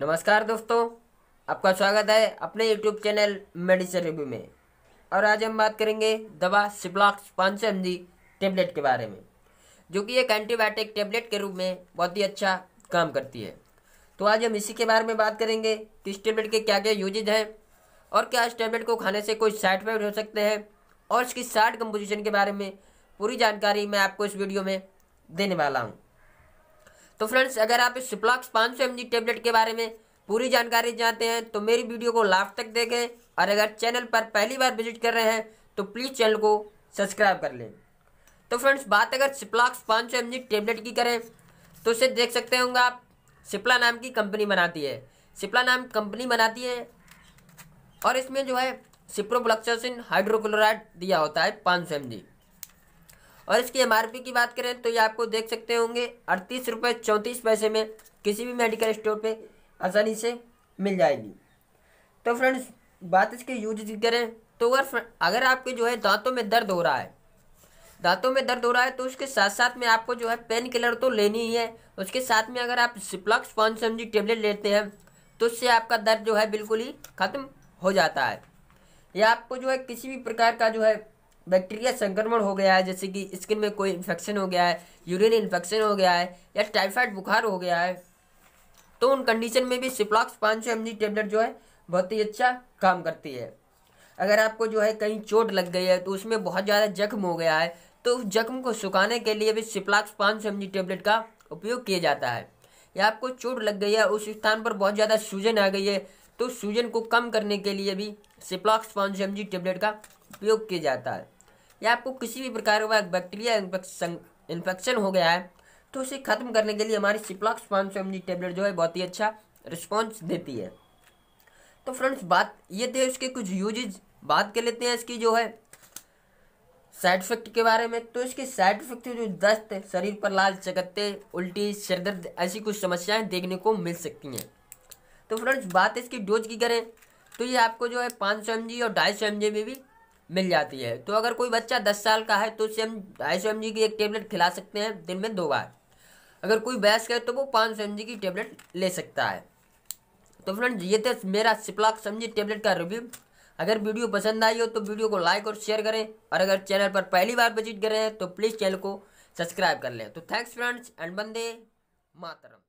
नमस्कार दोस्तों आपका स्वागत है अपने यूट्यूब चैनल मेडिसिन रिव्यू में और आज हम बात करेंगे दवा सिप्लॉक्स पाँच सौ टेबलेट के बारे में जो कि एक एंटीबायोटिक टेबलेट के रूप में बहुत ही अच्छा काम करती है तो आज हम इसी के बारे में बात करेंगे कि इस टेबलेट के क्या क्या यूजेज हैं और क्या इस टेबलेट को खाने से कोई साइड इफेक्ट हो सकते हैं और इसकी साइड कंपोजिशन के बारे में पूरी जानकारी मैं आपको इस वीडियो में देने वाला हूँ तो फ्रेंड्स अगर आप इस सिप्लॉक्स पाँच सौ टेबलेट के बारे में पूरी जानकारी जानते हैं तो मेरी वीडियो को लास्ट तक देखें और अगर चैनल पर पहली बार विजिट कर रहे हैं तो प्लीज़ चैनल को सब्सक्राइब कर लें तो फ्रेंड्स बात अगर सिप्लॉक्स पाँच सौ टेबलेट की करें तो उसे देख सकते होंगे आप सिप्ला नाम की कंपनी बनाती है सिप्ला नाम कंपनी बनाती है और इसमें जो है सिप्रोब्लॉक्सोसिन हाइड्रोक्लोराइड दिया होता है पाँच सौ और इसकी एम की बात करें तो ये आपको देख सकते होंगे अड़तीस रुपये चौंतीस पैसे में किसी भी मेडिकल स्टोर पे आसानी से मिल जाएगी तो फ्रेंड्स बात इसके यूज करें तो अगर अगर आपके जो है दांतों में दर्द हो रहा है दांतों में दर्द हो रहा है तो उसके साथ साथ में आपको जो है पेन किलर तो लेनी ही है उसके साथ में अगर आप सिप्लक्स पाँच सौ टेबलेट लेते हैं तो उससे आपका दर्द जो है बिल्कुल ही ख़त्म हो जाता है या आपको जो है किसी भी प्रकार का जो है बैक्टीरिया संक्रमण हो गया है जैसे कि स्किन में कोई इन्फेक्शन हो गया है यूरिन इन्फेक्शन हो गया है या टाइफाइड बुखार हो गया है तो उन कंडीशन में भी सिप्लॉक्स पाँच सौ एम टेबलेट जो है बहुत ही अच्छा काम करती है अगर आपको जो है कहीं चोट लग गई है तो उसमें बहुत ज़्यादा जख्म हो गया है तो उस जख्म को सुखाने के लिए भी सिप्लाक्स पाँच सौ एम टेबलेट का उपयोग किया जाता है या आपको चोट लग गई है उस स्थान पर बहुत ज़्यादा सूजन आ गई है तो सूजन को कम करने के लिए भी सिप्लाक्स पाँच सौ एम टेबलेट का उपयोग किया जाता है या आपको किसी भी प्रकार का बैक्टीरिया इन्फेक्शन हो गया है तो उसे खत्म करने के लिए हमारी सिप्लॉक्स पाँच सौ एम जी टेबलेट जो है बहुत ही अच्छा रिस्पॉन्स देती है तो फ्रेंड्स बात ये थे उसके कुछ यूजेज बात कर लेते हैं इसकी जो है साइड इफेक्ट के बारे में तो इसके साइड इफेक्ट जो दस्त शरीर पर लाल चकत्ते उल्टी सिरदर्द ऐसी कुछ समस्याएं देखने को मिल सकती हैं तो फ्रेंड्स बात इसकी डोज की करें तो ये आपको जो है पाँच सौ एम जी और ढाई सौ एम जी में भी मिल जाती है तो अगर कोई बच्चा दस साल का है तो उसे हम ढाई सौ एम की एक टेबलेट खिला सकते हैं दिन में दो बार अगर कोई वयस्क है तो वो पाँच सौ एम की टेबलेट ले सकता है तो फ्रेंड्स ये थे मेरा सिप्लाक समझी टेबलेट का रिव्यू अगर वीडियो पसंद आई हो तो वीडियो को लाइक और शेयर करें और अगर चैनल पर पहली बार विजिट करें तो प्लीज़ चैनल को सब्सक्राइब कर लें तो थैंक्स फ्रेंड्स एंड बंदे मातरम